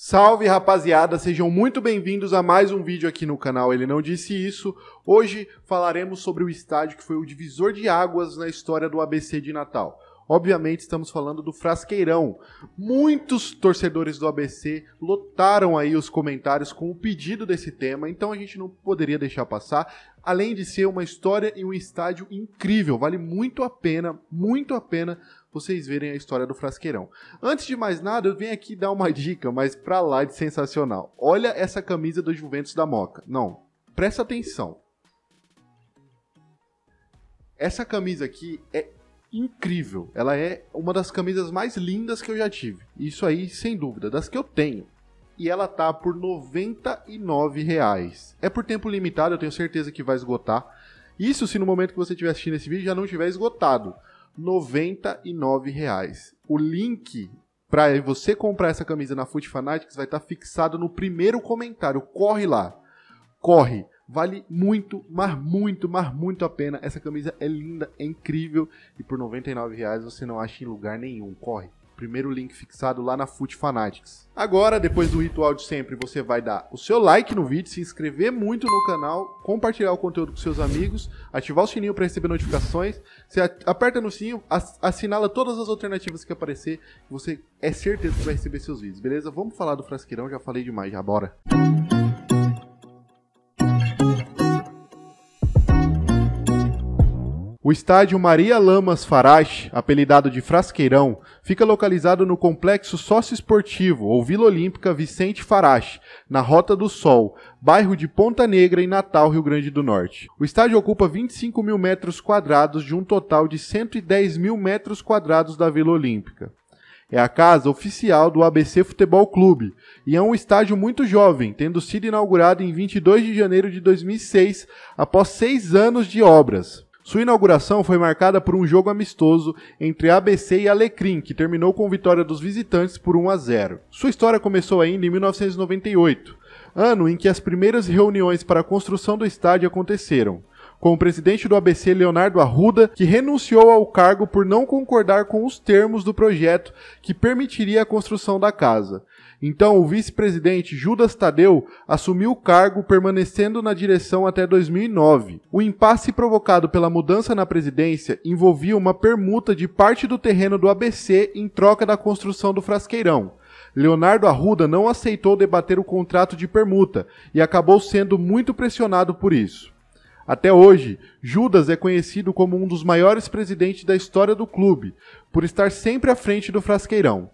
Salve rapaziada, sejam muito bem-vindos a mais um vídeo aqui no canal Ele Não Disse Isso. Hoje falaremos sobre o estádio que foi o divisor de águas na história do ABC de Natal. Obviamente estamos falando do Frasqueirão. Muitos torcedores do ABC lotaram aí os comentários com o pedido desse tema, então a gente não poderia deixar passar. Além de ser uma história e um estádio incrível, vale muito a pena, muito a pena vocês verem a história do Frasqueirão. Antes de mais nada, eu venho aqui dar uma dica, mas pra lá de sensacional. Olha essa camisa do Juventus da Moca. Não, presta atenção. Essa camisa aqui é incrível. Ela é uma das camisas mais lindas que eu já tive. Isso aí, sem dúvida, das que eu tenho. E ela tá por R$ 99,00. É por tempo limitado, eu tenho certeza que vai esgotar. Isso se no momento que você estiver assistindo esse vídeo já não tiver esgotado. R$ 99,00. O link para você comprar essa camisa na Foot Fanatics vai estar tá fixado no primeiro comentário. Corre lá. Corre Vale muito, mas muito, mas muito a pena. Essa camisa é linda, é incrível. E por R$ reais você não acha em lugar nenhum. Corre! Primeiro link fixado lá na Foot Fanatics. Agora, depois do ritual de sempre, você vai dar o seu like no vídeo, se inscrever muito no canal, compartilhar o conteúdo com seus amigos, ativar o sininho para receber notificações. Você aperta no sininho, assinala todas as alternativas que aparecer, você é certeza que vai receber seus vídeos, beleza? Vamos falar do frasqueirão, já falei demais, já bora! Música O estádio Maria Lamas Farache, apelidado de Frasqueirão, fica localizado no complexo sócio-esportivo ou Vila Olímpica Vicente Farache, na Rota do Sol, bairro de Ponta Negra, em Natal, Rio Grande do Norte. O estádio ocupa 25 mil metros quadrados de um total de 110 mil metros quadrados da Vila Olímpica. É a casa oficial do ABC Futebol Clube e é um estádio muito jovem, tendo sido inaugurado em 22 de janeiro de 2006, após seis anos de obras. Sua inauguração foi marcada por um jogo amistoso entre ABC e Alecrim, que terminou com vitória dos visitantes por 1 a 0. Sua história começou ainda em 1998, ano em que as primeiras reuniões para a construção do estádio aconteceram com o presidente do ABC, Leonardo Arruda, que renunciou ao cargo por não concordar com os termos do projeto que permitiria a construção da casa. Então, o vice-presidente Judas Tadeu assumiu o cargo, permanecendo na direção até 2009. O impasse provocado pela mudança na presidência envolvia uma permuta de parte do terreno do ABC em troca da construção do Frasqueirão. Leonardo Arruda não aceitou debater o contrato de permuta e acabou sendo muito pressionado por isso. Até hoje, Judas é conhecido como um dos maiores presidentes da história do clube, por estar sempre à frente do frasqueirão.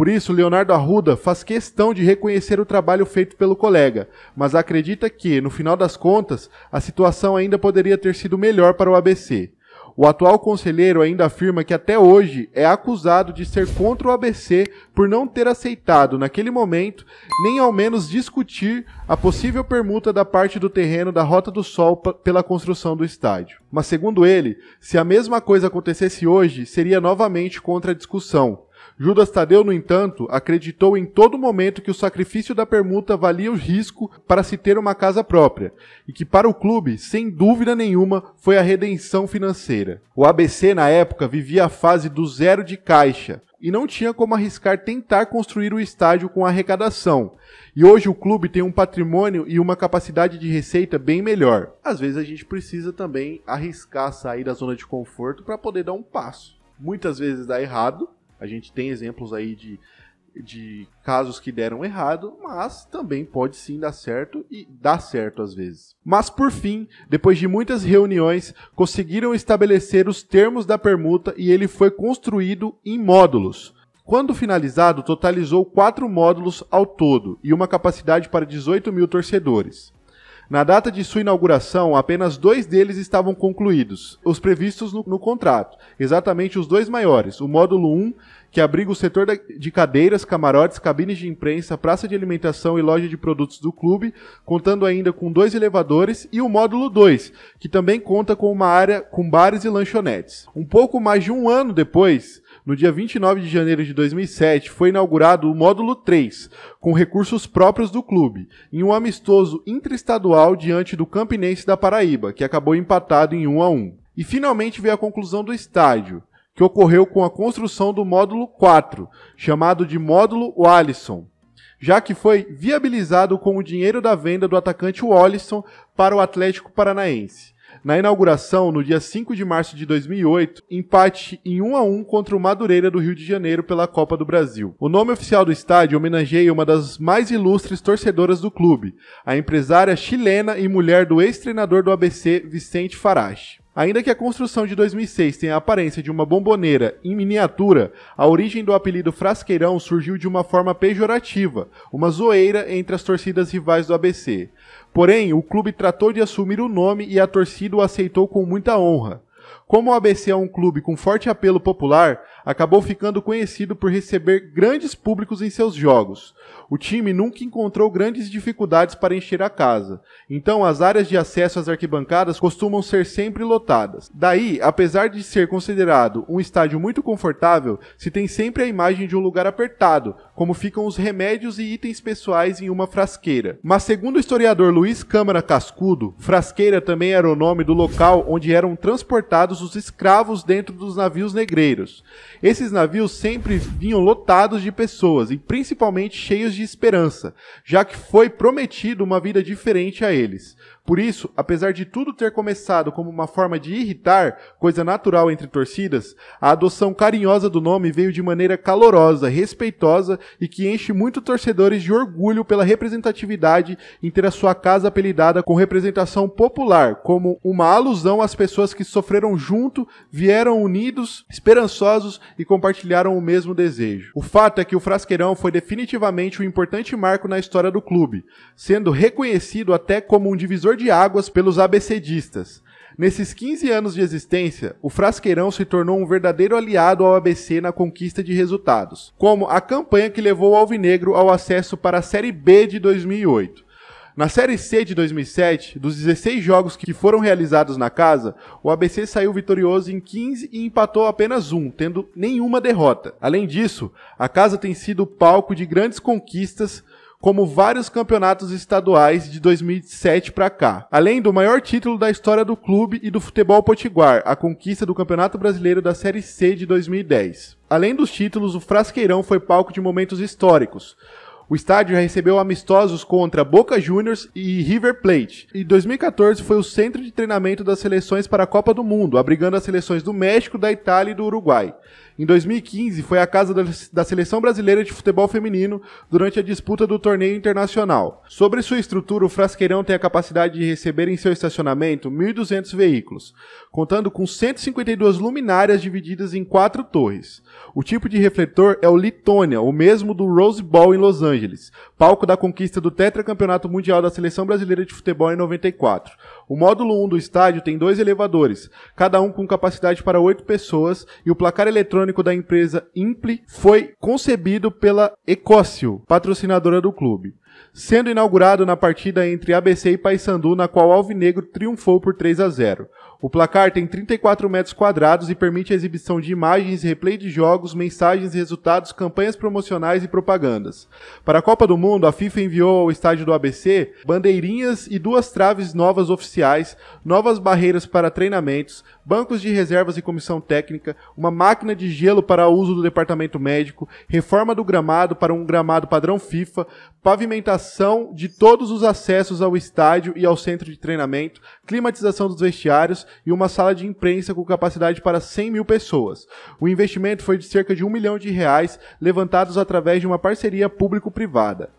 Por isso, Leonardo Arruda faz questão de reconhecer o trabalho feito pelo colega, mas acredita que, no final das contas, a situação ainda poderia ter sido melhor para o ABC. O atual conselheiro ainda afirma que até hoje é acusado de ser contra o ABC por não ter aceitado, naquele momento, nem ao menos discutir a possível permuta da parte do terreno da Rota do Sol pela construção do estádio. Mas, segundo ele, se a mesma coisa acontecesse hoje, seria novamente contra a discussão Judas Tadeu, no entanto, acreditou em todo momento que o sacrifício da permuta valia o risco para se ter uma casa própria, e que para o clube, sem dúvida nenhuma, foi a redenção financeira. O ABC, na época, vivia a fase do zero de caixa, e não tinha como arriscar tentar construir o estádio com arrecadação. E hoje o clube tem um patrimônio e uma capacidade de receita bem melhor. Às vezes a gente precisa também arriscar sair da zona de conforto para poder dar um passo. Muitas vezes dá errado, a gente tem exemplos aí de, de casos que deram errado, mas também pode sim dar certo e dá certo às vezes. Mas por fim, depois de muitas reuniões, conseguiram estabelecer os termos da permuta e ele foi construído em módulos. Quando finalizado, totalizou quatro módulos ao todo e uma capacidade para 18 mil torcedores. Na data de sua inauguração, apenas dois deles estavam concluídos, os previstos no, no contrato, exatamente os dois maiores, o módulo 1 que abriga o setor de cadeiras, camarotes, cabines de imprensa, praça de alimentação e loja de produtos do clube, contando ainda com dois elevadores e o módulo 2, que também conta com uma área com bares e lanchonetes. Um pouco mais de um ano depois, no dia 29 de janeiro de 2007, foi inaugurado o módulo 3, com recursos próprios do clube, em um amistoso intraestadual diante do Campinense da Paraíba, que acabou empatado em 1 a 1. E finalmente veio a conclusão do estádio, que ocorreu com a construção do módulo 4, chamado de módulo Wallison, já que foi viabilizado com o dinheiro da venda do atacante Wallison para o Atlético Paranaense. Na inauguração, no dia 5 de março de 2008, empate em 1 a 1 contra o Madureira do Rio de Janeiro pela Copa do Brasil. O nome oficial do estádio homenageia uma das mais ilustres torcedoras do clube, a empresária chilena e mulher do ex-treinador do ABC, Vicente Farache. Ainda que a construção de 2006 tenha a aparência de uma bomboneira em miniatura, a origem do apelido Frasqueirão surgiu de uma forma pejorativa, uma zoeira entre as torcidas rivais do ABC. Porém, o clube tratou de assumir o nome e a torcida o aceitou com muita honra. Como o ABC é um clube com forte apelo popular, acabou ficando conhecido por receber grandes públicos em seus jogos. O time nunca encontrou grandes dificuldades para encher a casa, então as áreas de acesso às arquibancadas costumam ser sempre lotadas. Daí, apesar de ser considerado um estádio muito confortável, se tem sempre a imagem de um lugar apertado, como ficam os remédios e itens pessoais em uma frasqueira. Mas segundo o historiador Luiz Câmara Cascudo, frasqueira também era o nome do local onde eram transportados os escravos dentro dos navios negreiros. Esses navios sempre vinham lotados de pessoas e principalmente cheios de esperança, já que foi prometido uma vida diferente a eles. Por isso, apesar de tudo ter começado como uma forma de irritar, coisa natural entre torcidas, a adoção carinhosa do nome veio de maneira calorosa, respeitosa e que enche muito torcedores de orgulho pela representatividade em ter a sua casa apelidada com representação popular, como uma alusão às pessoas que sofreram junto, vieram unidos, esperançosos e compartilharam o mesmo desejo. O fato é que o Frasqueirão foi definitivamente um importante marco na história do clube, sendo reconhecido até como um divisor de águas pelos ABCdistas. Nesses 15 anos de existência, o Frasqueirão se tornou um verdadeiro aliado ao ABC na conquista de resultados, como a campanha que levou o Alvinegro ao acesso para a Série B de 2008. Na Série C de 2007, dos 16 jogos que foram realizados na casa, o ABC saiu vitorioso em 15 e empatou apenas um, tendo nenhuma derrota. Além disso, a casa tem sido palco de grandes conquistas como vários campeonatos estaduais de 2007 para cá, além do maior título da história do clube e do futebol potiguar, a conquista do Campeonato Brasileiro da Série C de 2010. Além dos títulos, o Frasqueirão foi palco de momentos históricos. O estádio já recebeu amistosos contra Boca Juniors e River Plate. E 2014 foi o centro de treinamento das seleções para a Copa do Mundo, abrigando as seleções do México, da Itália e do Uruguai. Em 2015 foi a casa da seleção brasileira de futebol feminino durante a disputa do torneio internacional. Sobre sua estrutura, o Frasqueirão tem a capacidade de receber em seu estacionamento 1.200 veículos, contando com 152 luminárias divididas em quatro torres. O tipo de refletor é o Litônia, o mesmo do Rose Bowl em Los Angeles Angeles, palco da conquista do tetracampeonato mundial da Seleção Brasileira de Futebol em 94. O módulo 1 do estádio tem dois elevadores, cada um com capacidade para oito pessoas, e o placar eletrônico da empresa Impli foi concebido pela Ecócio, patrocinadora do clube sendo inaugurado na partida entre ABC e Paysandu, na qual Alvinegro triunfou por 3 a 0. O placar tem 34 metros quadrados e permite a exibição de imagens, replay de jogos, mensagens, resultados, campanhas promocionais e propagandas. Para a Copa do Mundo, a FIFA enviou ao estádio do ABC bandeirinhas e duas traves novas oficiais novas barreiras para treinamentos, bancos de reservas e comissão técnica, uma máquina de gelo para uso do departamento médico, reforma do gramado para um gramado padrão FIFA, pavimentação de todos os acessos ao estádio e ao centro de treinamento, climatização dos vestiários e uma sala de imprensa com capacidade para 100 mil pessoas. O investimento foi de cerca de um milhão de reais, levantados através de uma parceria público-privada.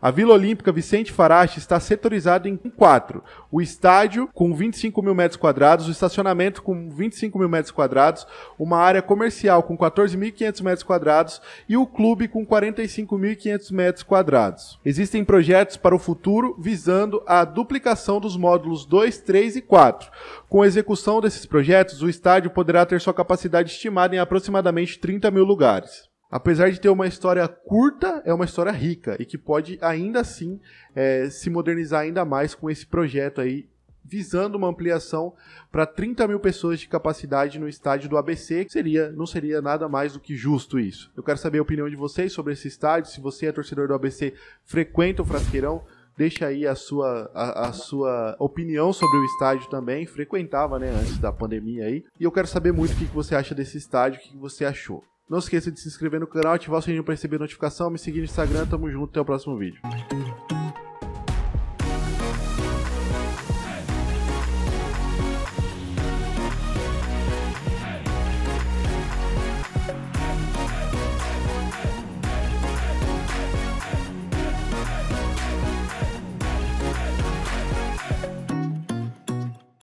A Vila Olímpica Vicente Farache está setorizada em quatro. O estádio com 25 mil metros quadrados, o estacionamento com 25 mil metros quadrados, uma área comercial com 14.500 metros quadrados e o clube com 45.500 metros quadrados. Existem projetos para o futuro visando a duplicação dos módulos 2, 3 e 4. Com a execução desses projetos, o estádio poderá ter sua capacidade estimada em aproximadamente 30 mil lugares. Apesar de ter uma história curta, é uma história rica e que pode ainda assim é, se modernizar ainda mais com esse projeto aí, visando uma ampliação para 30 mil pessoas de capacidade no estádio do ABC. Seria, não seria nada mais do que justo isso. Eu quero saber a opinião de vocês sobre esse estádio. Se você é torcedor do ABC, frequenta o Frasqueirão deixa aí a sua, a, a, sua opinião sobre o estádio também. Frequentava, né, antes da pandemia aí. E eu quero saber muito o que você acha desse estádio, o que você achou. Não esqueça de se inscrever no canal, ativar o sininho para receber notificação, me seguir no Instagram, tamo junto, até o próximo vídeo.